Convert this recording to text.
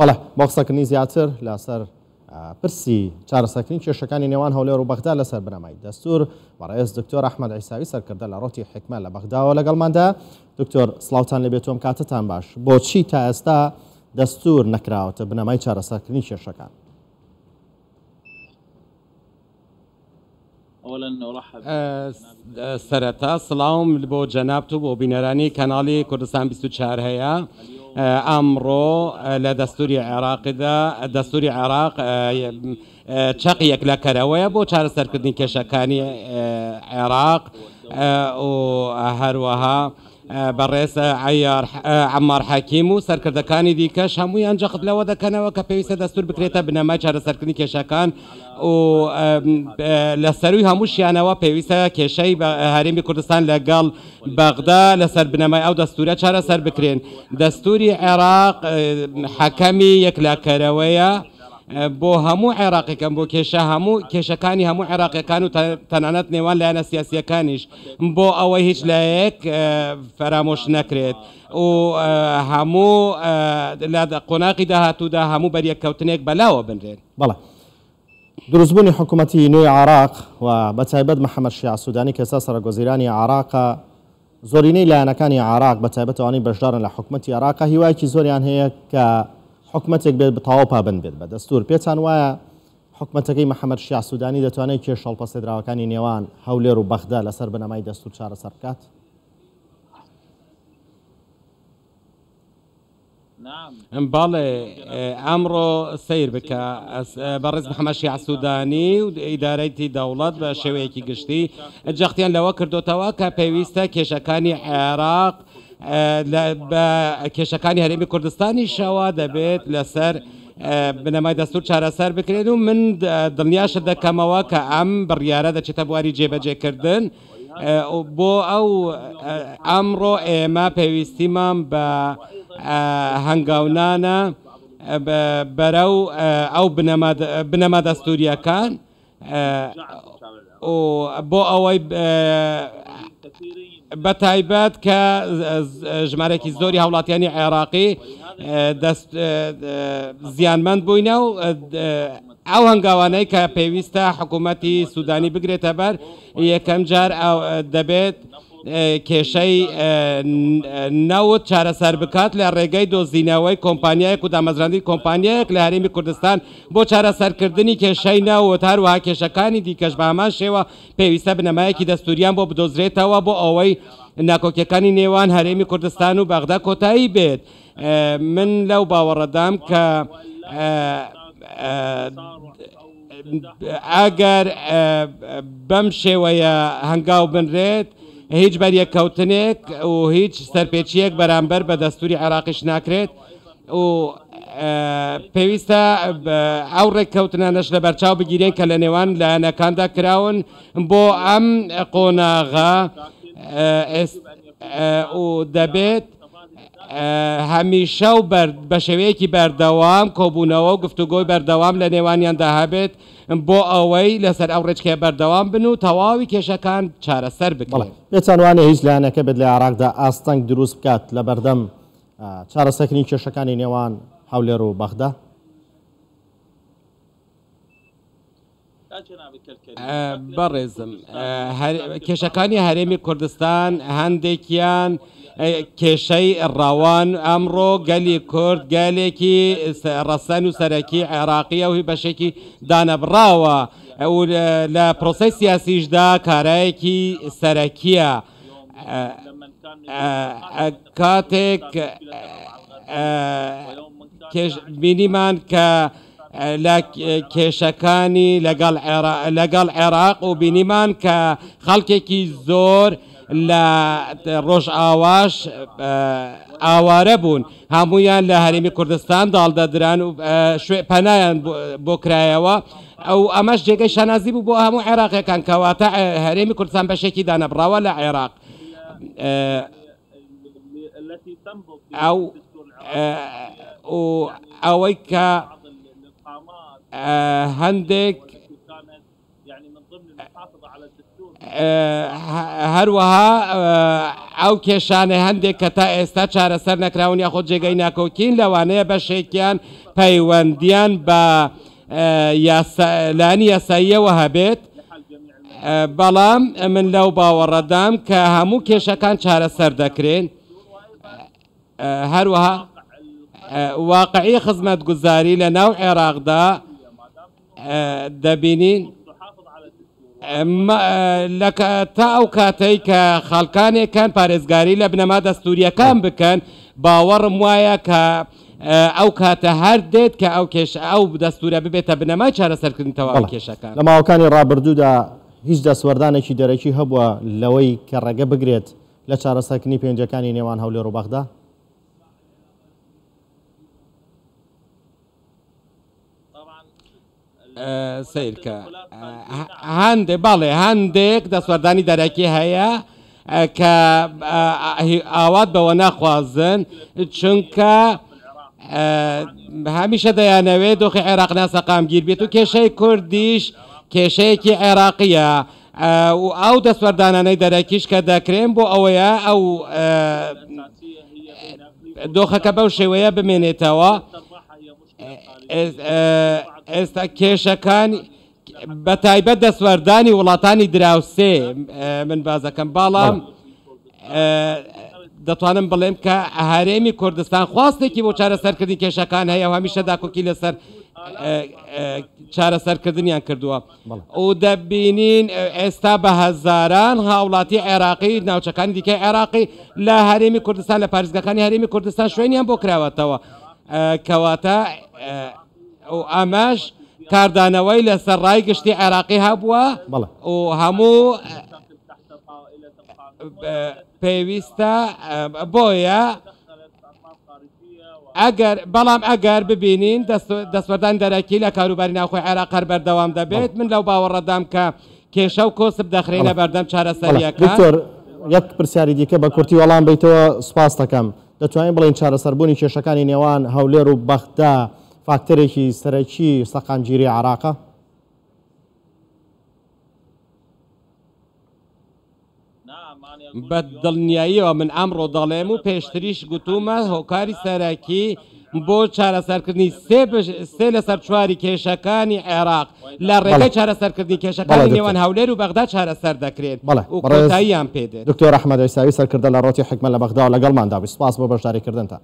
بەڵە بۆ قسەکردنی زیاتر لەسەر پرسی چارەسەکردنی کێشەکانی نێوان هەولێر و بەغدا لەسەر بنەمای دەستور بەڕێز دکتۆر ئەحمد ئەیساوی سەرکردە لە ڕۆتی حکمە لە بەغداوە لەگەڵماندا دکتۆر سلااوان لە بێتۆم کاتتان باش بۆچی تا ئێستا دەستور نکراوەتە بنەمای چارەسەکردنی کێشەکان سەرەتا سلااوم بۆ جەنابت و بۆ بینەرانی کەناڵی کوردستان 24 هەیە. ئەمڕۆ لە دەستوری عێراقدا دەستوری عێراق چقیەک لە کەرەوەیە بۆ چارەسەرکردنی کێشەکانی عێراق و هەروەها بەڕێزە ئەمار حەکیم و سەرکردەکانی دیکەش هەموویان جەخت لەوە دەکەنەوە کە پێویستە دەستور بکرێتە بنەما چارەسەرکردنی کێشەکان و لە سەروی هەموو شیانەوە پێویستە کێشەی بە هەرمی کوردستان لەگەڵ بەغدا لەسەر بنەمای ئەو دەستورە چارەسەر بکرێن دەستوری عێراق حەکەمی یەکلاکەرەوەیە، بۆ هەموو عێراقیەکەم بۆ کێشە هەموو کێشەکانی هەموو عێراقیەکان و تەنانەت نێوان لایەنە سیاسیەکانیش بۆ ئەوە هیچ لایەک فرامۆش نەکرێت و هەموو قۆناقی داهاتوودا هەموو بەریەکەوتنێک بەلاوە بنرێن بەڵە دروستبوونی حکوومەتی نوێی عراق و بەتایبەت محەممەد شیع سوودانی کەسا سەرگۆزیرانی عراقە زۆرینەی لایەنەکانی عراق بەتایبەتوانی بەشدارن لە حکوومەتتی عراقا هیوایکی زۆریان هەیە کە حکومتێک بێت بەتەواو پابند بێت بە دەستور پێچان وایە حکومتەکەی محەممەد شیاسودانی دەتوانێت کێشەڵ پەسێدراوەکانی نێوان هەولێر و بەخدا لەسەر بنەمای دەستور چارە سەر بکات باڵێ ئەمڕۆ سیر بکە بەڕز محەمەشی عسوودانی و ئیدارەتی دەوڵەت بە شێوەیەکی گشتی جەختیان لەوە کردوتەوە کە پێویستە کێشەکانی عێراق بە کێشەکانی هەرێمی کوردستانی شەوە دەبێت لەسەر بنەمای دەستور چارەسەر بکرێن و من دڵنیاشە دەکەمەوە کە ئەم بڕیاە دەچێتە بواری جێبەجێکردن بۆ ئەو ئەمڕۆ ئێمە پێویستیمان بە هەنگاونانە بەرە و ئەو بنەما دەستوریەکان بۆ ئەوەی بە تایبەت کە ژمارەێکی زۆری هاوڵاتیانی عێراقی دەست زیانمەند بووینە و ئەو هەنگاوانەی کە پێویستە حکوومەتتی سوودانی بگرێتە بەر یەکەم جار دەبێت کێشەی نەوت چارەسەر بکات لە ڕێگەی دۆزینەوەی کۆمپانیایەک و دامەزراندی کۆمپانیایەک لە هەرێمی کوردستان بۆ چارەسەرکردنی کێشەی نەوت هەروەها کێشەکانی دیکەش بامان شێوە پێویستە بنەمایەکی دەستوریان بۆ بدۆزرێتەوە بۆ ئەوەی ناکۆکیەکانی نێوان هەرێمی کوردستان و بەغدا کۆتایی بێت من لەو باوەڕەدام کە ئاگەر بەم شێوەیە هەنگاو بنرێت هیچ بەریەکەوتنێک و هیچ سەرپێچیەک بەرامبەر بە دەستوری عراقیش ناکرێت و پێویستە ئەو ڕێککەوتنانەش لە بەرچاو بگیرێن کە لە نێوان لایەنەکاندا کراون بۆ ئەم قۆناغا و دەبێت هەمیشە و بە شێوەیەکی بەردەوام کۆبوونەوە و گفتوگۆی بەردەوام لە نێوانیاندا هەبێت بۆ ئەوەی لەسەر ئەو ڕێچکێ بەردەوام بن و تەواوی کێشەکان چارەسەر بکڵێن لەچانوانە هیچ لایەنەکە بێت لە عراقدا ئاستەنگ دروست بکات لە بەردەم چارەسەکنی کێشەکانی نێوان هەولێر و بەخدا بەڕێزم کێشەکانی هەرێمی کوردستان هەندێکیان کێشەی ڕاوان ئەمڕۆ گەلی کورد گەلێکی ڕەسەن و سەرەکی عێراقیە و هی بەشێکی دانەبراوە لە پرۆسی سیاسیشدا کارایەکی سەرەکیە کاتێک بینیمان کە لە کێشەکانی لەگەڵ عێراق و بینیمان کە خەڵکێکی زۆر لە ڕۆژ ئاواش ئاوارە بوون هەمویان لە هەرمی کوردستان داڵدەدران و شوێ پەنایان بۆ کرایەوە ئەو ئەمەش جێگەی شەنازی بوو بۆ هەموو عێراقیەکان کەواتە هەرێمی کوردستان بەشێکی دانەبراوە لە عێراق ئەو ئەوەی کە هەندێک هەروەها ئەو کێشانە هەندێک کە تا ئێستا چارەسەر نەکراون یاخۆ جێگەی ناکەوتین لەوانەیە بەشێکیان پەیوەندیان بە لانی یاساییەوە هەبێت بەڵام من لەو باوەڕەدام کە هەموو کێشەکان چارەسەر دەکرێن هەروەها واقعی خزمەت گوزاری لە ناو عێراقدا دەبینین تا ئەو کاتەی کە خەڵکانێکان پارێزگاری لە بنەما دەستوریەکان بکەن باوەڕم وایە کە ئەو کاتە هەر دێت کە ئەو کێش ئەو دەستورە ببێتە بنەما چارەسەرکردنەوە کێشەکان لە ماوەکانی ڕابردوودا هیچ دەسوەردانێکی دەرەکی هەبووە لەوەی کە ڕێگە بگرێت لە چارەسەرکردنی پێنجەکانی نێوان هەولێ ڕوبەخدا سیرکە هەندێ باڵێ هەندێک دەسوەردانی دەرەکی هەیە کە ئاوات بەوە ناخوازن چونکە هەمیشە دەیانەوێت دۆخی عێراق ناسەقامگیر بێت و کێشەی کوردیش کێشەیەکی عێراقیە و ئەو دەسوەردانانەی دەرەکیش کە دەکرێن بۆ ئەوەیە ئەو دۆخەکە بەو شێوەیە بمێنێتەوە. ئێستا کێشەکانی بە تایبەت دەسوەردانی وڵاتانی دراوسێ من بازەکەم باڵام دەتوانم بڵێم کە هەرێمی کوردستان خواستێکی بۆ چارەسەرکردنی کێشەکان هەیە و هەمیشە داکۆکی لەسەر چارەسەرکردنیان کردووە و دەبینین ئێستا بە هەزاران هاوڵاتی عێراقی ناوچەکانی دیکە عێراقی لە هەرێمی کوردستان لە پارێزگەکانی هەرێمی کوردستان شوێنیان بۆ کراوەتەوە. کەواتە ئاماش کاردانەوەی لە سەرڕای گشتی عێراقی هەبووە و هەموو پێویستە بۆیە ئەگەر بەڵام ئەگەر ببینین دەستوەدان دەرەکی لە کاروباری ناخۆی عێراقەر بەردەوام دەبێت من لەو باوەڕەدام کە کێشە و کۆسب دەخرێنە بەردەم چارەسەریەکە یەک پرسیاری دیکە بە کورتی وەڵام بیتەوە سوپاس دەکەم. دەتوانین بڵین چارەسەربوونی کێشەکانی نێوان هەولێر و بەخدا فاکتەرێکی سەرەکی سەقامگیری عراقە بە دڵنیاییەوە من ئەمڕۆ دەڵێم و پێشتریش گوتومە هۆکاری سەرەکی بۆ چارەسەرکردنی سێ لەسەر چواری کێشەکانی عێراق لە ڕێگەی چارەسەرکردنی کێشەکانی نێوان هەولێر و بەغدا چارەسەر دەکرێت بەڵێتیان پێ دکتۆر ئەحمەدەساوی سەرکردە لە ڕۆتی حکمە لە بەغدا و لەگەڵماندا سپاس بۆ بەشداریکردن تا